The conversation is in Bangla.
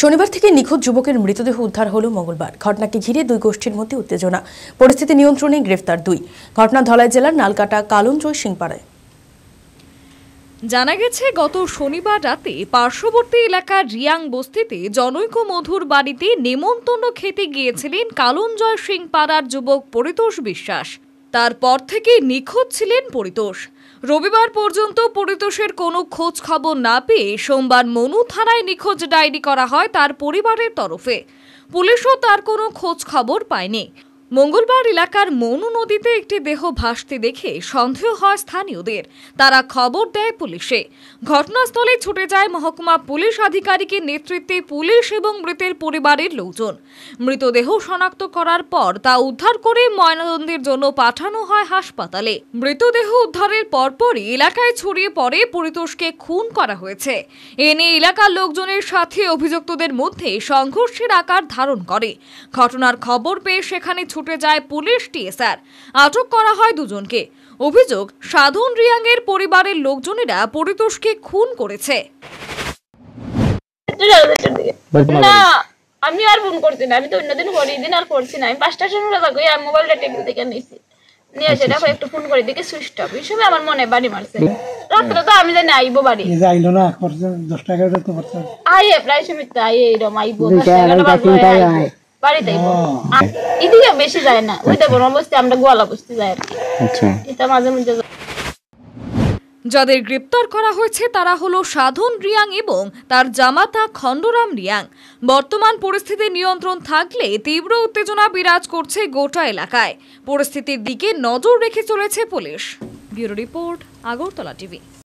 শনিবার থেকে নিখোঁজ যুবকের মৃতদেহ উদ্ধার হল মঙ্গলবার ঘটনাকে ঘিরে দুই গোষ্ঠীর মধ্যে উত্তেজনা পরিস্থিতি নিয়ন্ত্রণে গ্রেফতার দুই ঘটনা ধলাই জেলার নালকাটা কালঞ্জয় সিংপাড়ায় জানা গেছে গত শনিবার রাতে পার্শ্ববর্তী এলাকার রিয়াং বস্তিতে জনৈক মধুর বাড়িতে নেমন্তন্ন খেতে গিয়েছিলেন কালঞ্জয় সিং পাড়ার যুবক পরিতোষ বিশ্বাস তারপর থেকে নিখোঁজ ছিলেন পরিতোষ রবিবার পর্যন্ত পরিতোষের কোনো খোঁজ খবর না পেয়ে সোমবার মনু থানায় নিখোঁজ ডায়েরি করা হয় তার পরিবারের তরফে পুলিশও তার কোনো খোঁজ খবর পায়নি মঙ্গলবার এলাকার মনু নদীতে একটি দেহ ভাসতে দেখে সন্দেহ হয় স্থানীয়দের তারা খবর দেয় পুলিশে ঘটনাস্থলে ছুটে যায় মহকুমা পুলিশ আধিকারিকের নেতৃত্বে পুলিশ এবং মৃতের পরিবারের লোকজন মৃতদেহ শনাক্ত করার পর তা উদ্ধার করে ময়নাতদন্তের জন্য পাঠানো হয় হাসপাতালে মৃতদেহ উদ্ধারের পরপরই এলাকায় ছড়িয়ে পড়ে পরিতোষকে খুন করা হয়েছে এ নিয়ে এলাকার লোকজনের সাথে অভিযুক্তদের মধ্যে সংঘর্ষের আকার ধারণ করে ঘটনার খবর পেয়ে সেখানে ছুটে যায় পুলিশ টিএসআর আটক করা হয় দুজনকে অভিযোগ সাধন রিয়াংয়ের পরিবারের লোকজনেরা পরিতোষকে খুন করেছে আমি আর ফোন করছি না আমি তো অন্যদিন করি দিন আর করছি না আমি সময় আর মোবাইলটা টেবিল থেকে নিয়েছি নিয়ে সেটা আচ্ছা, আচ্ছা। একটু ফোন করে দেখি সুইচ অফ আমার মনে বাড়ি মারছে রাত্রে তো আমি জানি আইবো বাড়ি যাইলো না দশটা এগারোটা তো আইয়ে প্রায় সময় তো আইয়ে এরম আইবো আচ্ছা। আচ্ছা। যাদের গ্রেপ্তার করা হয়েছে তারা হলো সাধন রিয়াং এবং তার জামাতা খণ্ডরাম রিয়াং বর্তমান পরিস্থিতি নিয়ন্ত্রণ থাকলে তীব্র উত্তেজনা বিরাজ করছে গোটা এলাকায় পরিস্থিতির দিকে নজর রেখে চলেছে police bureau report Agartala TV